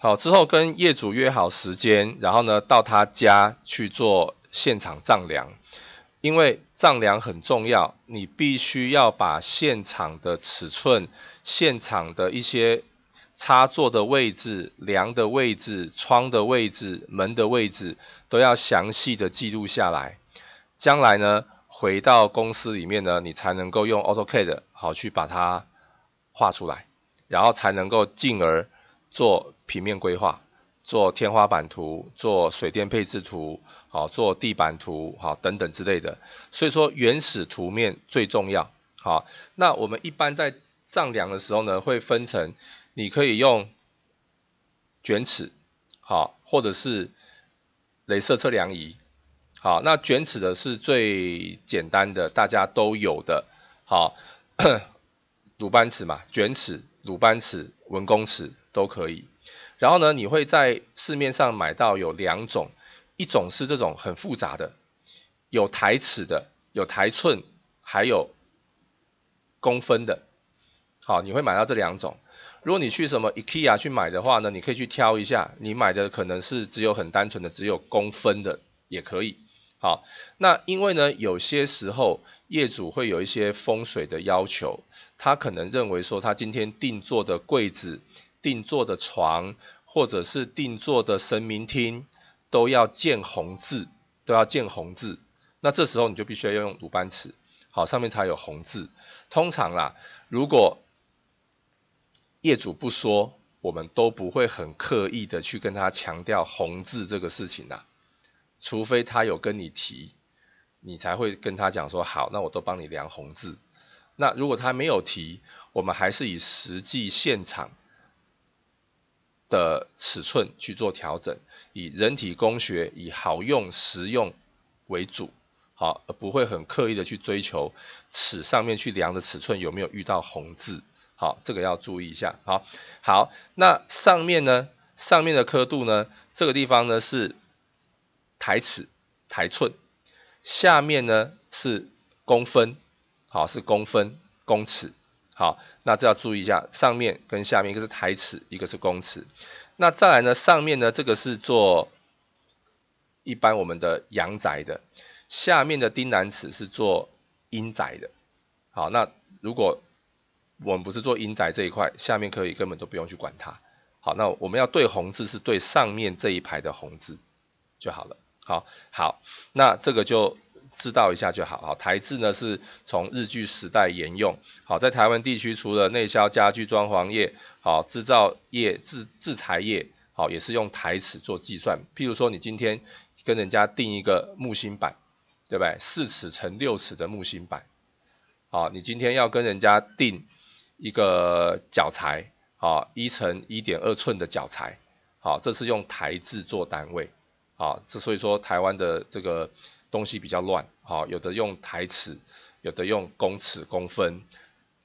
好，之后跟业主约好时间，然后呢到他家去做现场丈量，因为丈量很重要，你必须要把现场的尺寸、现场的一些插座的位置、梁的位置、窗的位置、门的位置都要详细的记录下来。将来呢回到公司里面呢，你才能够用 AutoCAD 好去把它画出来，然后才能够进而。做平面规划，做天花板图，做水电配置图，好，做地板图，好，等等之类的。所以说原始图面最重要。好，那我们一般在丈量的时候呢，会分成，你可以用卷尺，好，或者是镭射测量仪，好，那卷尺的是最简单的，大家都有的，好。鲁班尺嘛，卷尺、鲁班尺、文公尺都可以。然后呢，你会在市面上买到有两种，一种是这种很复杂的，有台尺的，有台寸，还有公分的。好，你会买到这两种。如果你去什么 IKEA 去买的话呢，你可以去挑一下，你买的可能是只有很单纯的只有公分的也可以。好，那因为呢，有些时候业主会有一些风水的要求，他可能认为说，他今天定做的柜子、定做的床，或者是定做的神明厅，都要见红字，都要见红字。那这时候你就必须要用鲁班尺，好，上面才有红字。通常啦，如果业主不说，我们都不会很刻意的去跟他强调红字这个事情啦。除非他有跟你提，你才会跟他讲说好，那我都帮你量红字。那如果他没有提，我们还是以实际现场的尺寸去做调整，以人体工学、以好用实用为主，好，不会很刻意的去追求尺上面去量的尺寸有没有遇到红字，好，这个要注意一下。好，好，那上面呢？上面的刻度呢？这个地方呢是？台尺、台寸，下面呢是公分，好是公分、公尺，好，那这要注意一下，上面跟下面一个是台尺，一个是公尺。那再来呢，上面呢这个是做一般我们的阳宅的，下面的丁南尺是做阴宅的，好，那如果我们不是做阴宅这一块，下面可以根本都不用去管它，好，那我们要对红字是对上面这一排的红字就好了。好好，那这个就知道一下就好。好，台制呢是从日据时代沿用。好，在台湾地区除了内销家具装潢业，好制造业、制制材业，好也是用台尺做计算。譬如说，你今天跟人家定一个木芯板，对不对？四尺乘六尺的木芯板。好，你今天要跟人家定一个角材，好一乘一点二寸的角材。好，这是用台制做单位。啊，之所以说台湾的这个东西比较乱，啊，有的用台尺，有的用公尺、公分，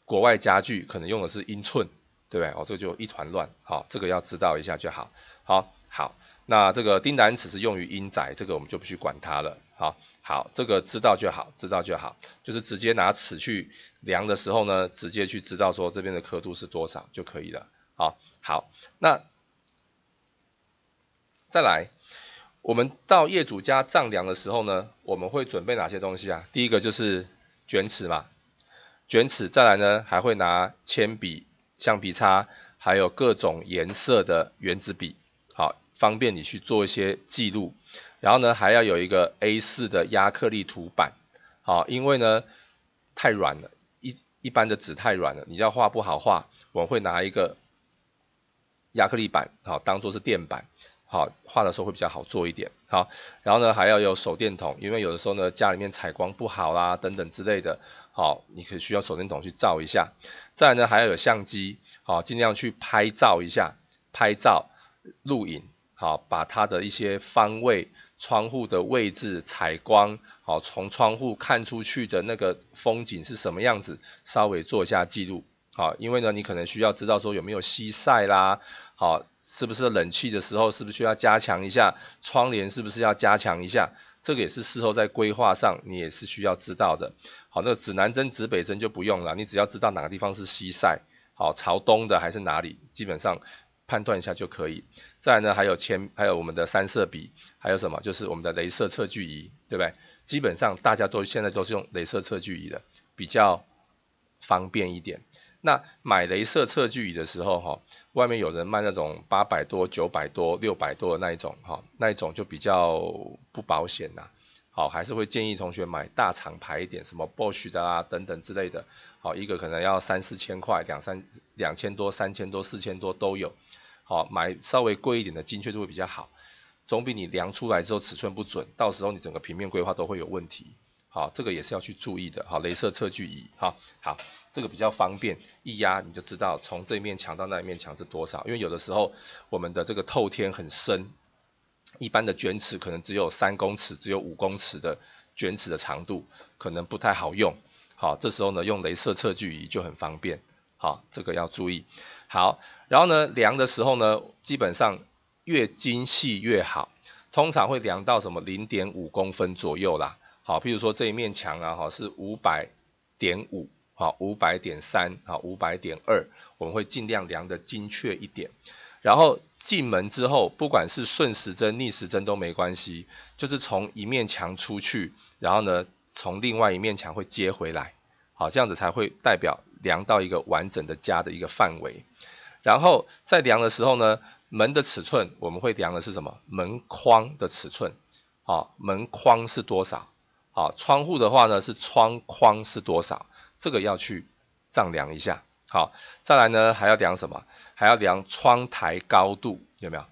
国外家具可能用的是英寸，对不对？哦，这就一团乱，好，这个要知道一下就好。好，好，那这个丁达尺是用于阴宅，这个我们就不去管它了。好，好，这个知道就好，知道就好，就是直接拿尺去量的时候呢，直接去知道说这边的刻度是多少就可以了。好，好，那再来。我们到业主家丈量的时候呢，我们会准备哪些东西啊？第一个就是卷尺嘛，卷尺。再来呢，还会拿铅笔、橡皮擦，还有各种颜色的圆珠笔，好方便你去做一些记录。然后呢，还要有一个 A4 的压克力图板，好，因为呢太软了，一一般的纸太软了，你要画不好画。我会拿一个压克力板，好，当做是垫板。好画的时候会比较好做一点，好，然后呢还要有手电筒，因为有的时候呢家里面采光不好啦等等之类的，好，你可需要手电筒去照一下。再呢还要有相机，好，尽量去拍照一下，拍照、录影，好，把它的一些方位、窗户的位置、采光，好，从窗户看出去的那个风景是什么样子，稍微做一下记录。好，因为呢，你可能需要知道说有没有西晒啦，好，是不是冷气的时候是不是需要加强一下窗帘，是不是要加强一下，这个也是事后在规划上你也是需要知道的。好，那指南针指北针就不用了，你只要知道哪个地方是西晒，好，朝东的还是哪里，基本上判断一下就可以。再来呢，还有铅，还有我们的三色笔，还有什么就是我们的镭射测距仪，对不对？基本上大家都现在都是用镭射测距仪的，比较方便一点。那买镭射测距仪的时候，哈，外面有人卖那种八百多、九百多、六百多的那一种，哈，那一种就比较不保险呐。好，还是会建议同学买大厂牌一点，什么 Bosch 的啊，等等之类的。好，一个可能要三四千块，两三两千多、三千多、四千多都有。好，买稍微贵一点的，精确度会比较好，总比你量出来之后尺寸不准，到时候你整个平面规划都会有问题。好，这个也是要去注意的。好，镭射测距仪，哈，好。这个比较方便，一压你就知道从这面墙到那一面墙是多少。因为有的时候我们的这个透天很深，一般的卷尺可能只有三公尺、只有五公尺的卷尺的长度，可能不太好用。好，这时候呢用镭射测距仪就很方便。好，这个要注意。好，然后呢量的时候呢，基本上越精细越好，通常会量到什么零点五公分左右啦。好，譬如说这一面墙啊，哈是五百点五。啊，五百点三，啊，五百点二，我们会尽量量的精确一点。然后进门之后，不管是顺时针、逆时针都没关系，就是从一面墙出去，然后呢，从另外一面墙会接回来，好，这样子才会代表量到一个完整的家的一个范围。然后在量的时候呢，门的尺寸我们会量的是什么？门框的尺寸，啊，门框是多少？啊，窗户的话呢是窗框是多少？这个要去丈量一下，好，再来呢还要量什么？还要量窗台高度，有没有？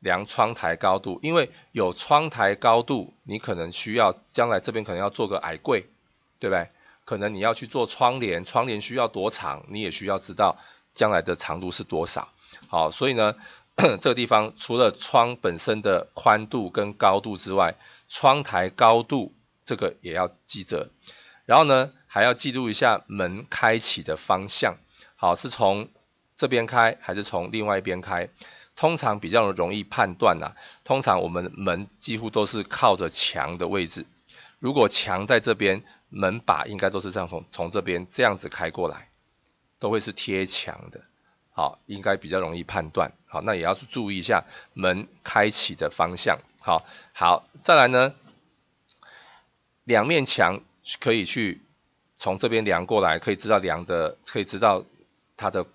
量窗台高度，因为有窗台高度，你可能需要将来这边可能要做个矮柜，对不对？可能你要去做窗帘，窗帘需要多长，你也需要知道将来的长度是多少。好，所以呢，这个地方除了窗本身的宽度跟高度之外，窗台高度这个也要记着。然后呢，还要记录一下门开启的方向，好，是从这边开还是从另外一边开？通常比较容易判断呐。通常我们门几乎都是靠着墙的位置，如果墙在这边，门把应该都是这样从从这边这样子开过来，都会是贴墙的，好，应该比较容易判断。好，那也要去注意一下门开启的方向。好，好，再来呢，两面墙。可以去从这边量过来，可以知道量的，可以知道它的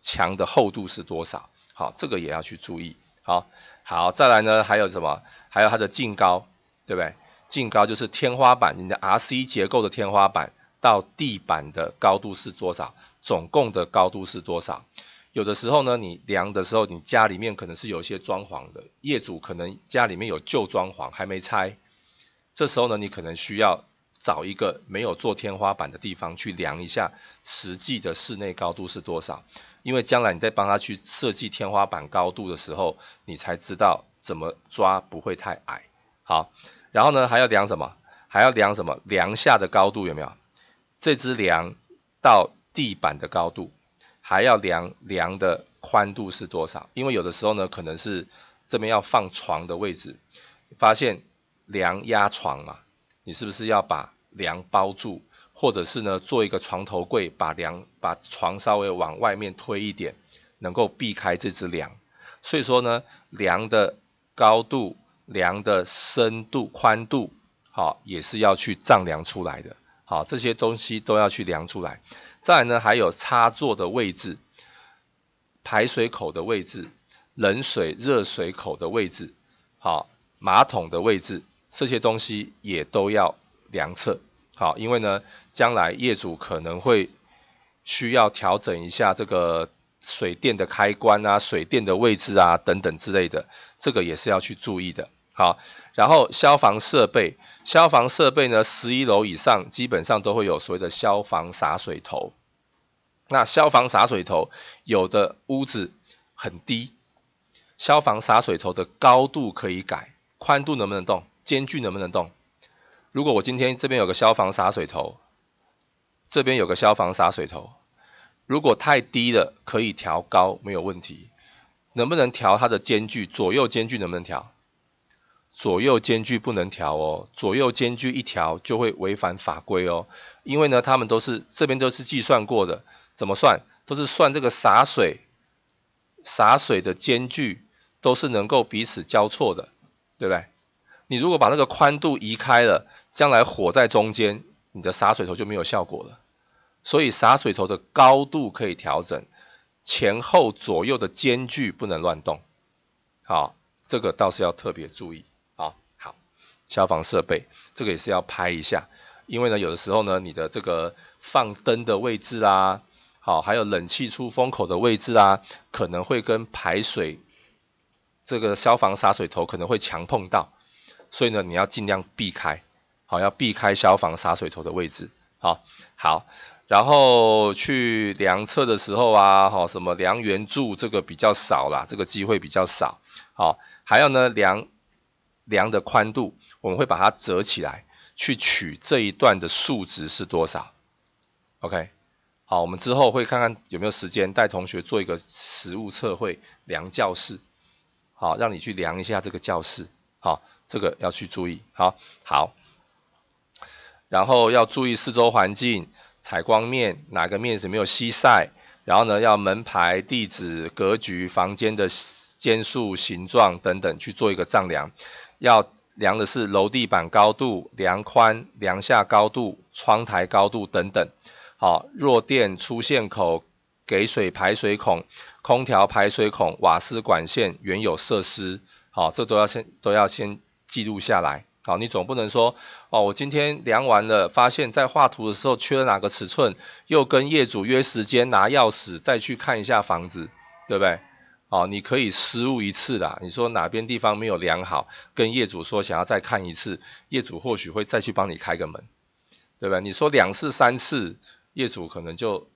墙的厚度是多少。好，这个也要去注意。好好，再来呢，还有什么？还有它的净高，对不对？净高就是天花板，你的 RC 结构的天花板到地板的高度是多少？总共的高度是多少？有的时候呢，你量的时候，你家里面可能是有些装潢的，业主可能家里面有旧装潢还没拆，这时候呢，你可能需要。找一个没有做天花板的地方去量一下实际的室内高度是多少，因为将来你再帮他去设计天花板高度的时候，你才知道怎么抓不会太矮。好，然后呢还要量什么？还要量什么？梁下的高度有没有？这只梁到地板的高度，还要量梁的宽度是多少？因为有的时候呢可能是这边要放床的位置，发现梁压床嘛，你是不是要把？梁包住，或者是呢，做一个床头柜，把梁把床稍微往外面推一点，能够避开这只梁。所以说呢，梁的高度、梁的深度、宽度，好，也是要去丈量出来的。好，这些东西都要去量出来。再来呢，还有插座的位置、排水口的位置、冷水、热水口的位置、好，马桶的位置，这些东西也都要。良策，好，因为呢，将来业主可能会需要调整一下这个水电的开关啊、水电的位置啊等等之类的，这个也是要去注意的。好，然后消防设备，消防设备呢，十一楼以上基本上都会有所谓的消防洒水头。那消防洒水头有的屋子很低，消防洒水头的高度可以改，宽度能不能动？间距能不能动？如果我今天这边有个消防洒水头，这边有个消防洒水头，如果太低了可以调高没有问题，能不能调它的间距？左右间距能不能调？左右间距不能调哦，左右间距一调就会违反法规哦，因为呢他们都是这边都是计算过的，怎么算？都是算这个洒水洒水的间距都是能够彼此交错的，对不对？你如果把那个宽度移开了，将来火在中间，你的洒水头就没有效果了。所以洒水头的高度可以调整，前后左右的间距不能乱动。好，这个倒是要特别注意。啊。好，消防设备这个也是要拍一下，因为呢，有的时候呢，你的这个放灯的位置啦，好，还有冷气出风口的位置啊，可能会跟排水这个消防洒水头可能会强碰到。所以呢，你要尽量避开，好，要避开消防洒水头的位置，好，好，然后去量测的时候啊，好，什么量圆柱这个比较少啦，这个机会比较少，好，还有呢量量的宽度，我们会把它折起来，去取这一段的数值是多少，OK，好，我们之后会看看有没有时间带同学做一个实物测绘量教室，好，让你去量一下这个教室。好，这个要去注意。好，好，然后要注意四周环境、采光面哪个面是没有西晒，然后呢，要门牌、地址、格局、房间的间数、形状等等去做一个丈量。要量的是楼地板高度、量宽、量下高度、窗台高度等等。好，弱电出线口、给水排水孔、空调排水孔、瓦斯管线、原有设施。好，这都要先都要先记录下来。好，你总不能说，哦，我今天量完了，发现，在画图的时候缺了哪个尺寸，又跟业主约时间拿钥匙再去看一下房子，对不对？好，你可以失误一次的。你说哪边地方没有量好，跟业主说想要再看一次，业主或许会再去帮你开个门，对不对？你说两次三次，业主可能就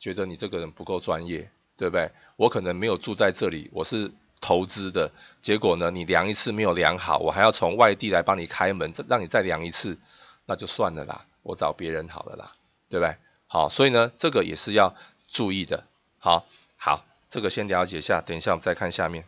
觉得你这个人不够专业，对不对？我可能没有住在这里，我是。投资的结果呢？你量一次没有量好，我还要从外地来帮你开门，再让你再量一次，那就算了啦，我找别人好了啦，对不对？好，所以呢，这个也是要注意的。好，好，这个先了解一下，等一下我们再看下面。